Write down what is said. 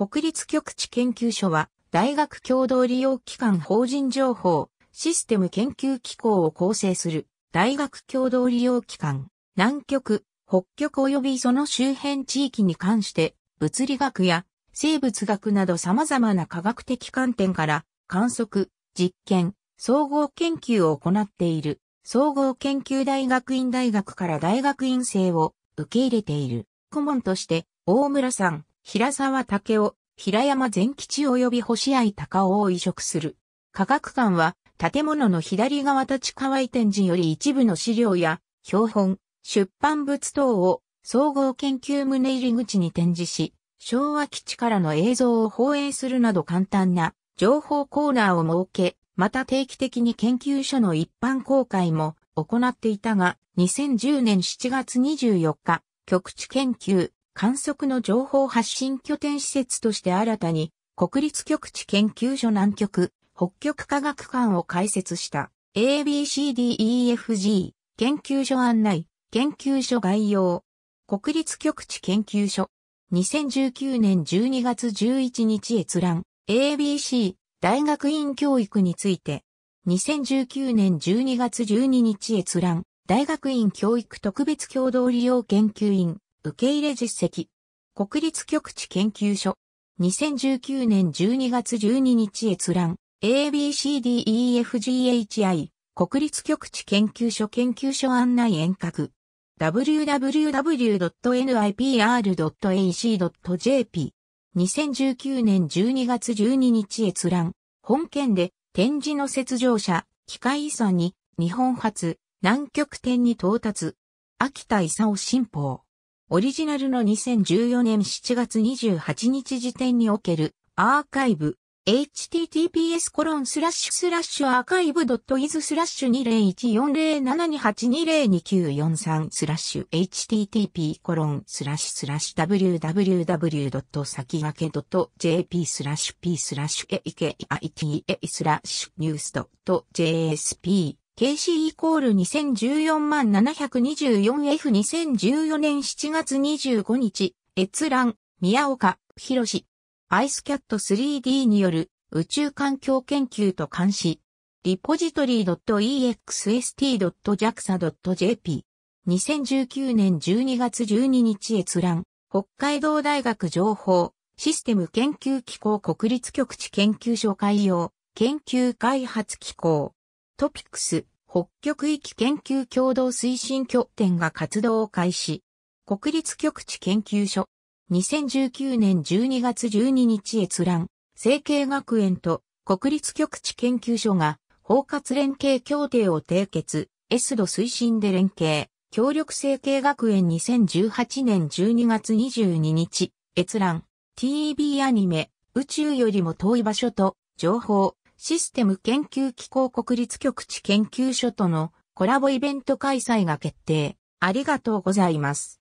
国立局地研究所は、大学共同利用機関法人情報、システム研究機構を構成する、大学共同利用機関、南極、北極及びその周辺地域に関して、物理学や生物学など様々な科学的観点から観測、実験、総合研究を行っている総合研究大学院大学から大学院生を受け入れている顧問として大村さん、平沢武雄、平山善吉及び星合高尾を移植する。科学館は、建物の左側立川井展示より一部の資料や、標本、出版物等を、総合研究棟入り口に展示し、昭和基地からの映像を放映するなど簡単な情報コーナーを設け、また定期的に研究所の一般公開も行っていたが、2010年7月24日、局地研究、観測の情報発信拠点施設として新たに、国立極地研究所南極、北極科学館を開設した ABCDEFG 研究所案内、研究所概要、国立極地研究所、2019年12月11日閲覧、ABC 大学院教育について、2019年12月12日閲覧、大学院教育特別共同利用研究員、受け入れ実績。国立局地研究所。2019年12月12日閲覧。ABCDEFGHI 国立局地研究所研究所案内遠隔 www.nipr.ac.jp 2019年12月12日閲覧本県で展示の雪上車機械遺産に日本初南極点に到達秋田勲新報オリジナルの2014年7月28日時点におけるアーカイブ https コロンスラッシュスラッシュアーカイブドットイズスラッシュ20140728202943スラッシュ http コロンスラッシュスラッシュ www. 先駆け .jp スラッシュ p スラッシュ a k i t a スラッシュニュース .jsp KC イコール2014万 724F2014 年7月25日、閲覧、宮岡、広志。アイスキャット 3D による宇宙環境研究と監視。リポジトリー .exst.jaxa.jp。2019年12月12日閲覧。北海道大学情報システム研究機構国立局地研究所海洋研究開発機構。トピックス、北極域研究共同推進拠点が活動を開始。国立極地研究所。2019年12月12日閲覧。成形学園と国立極地研究所が包括連携協定を締結。エスド推進で連携。協力成形学園2018年12月22日。閲覧。TV アニメ、宇宙よりも遠い場所と情報、システム研究機構国立局地研究所とのコラボイベント開催が決定。ありがとうございます。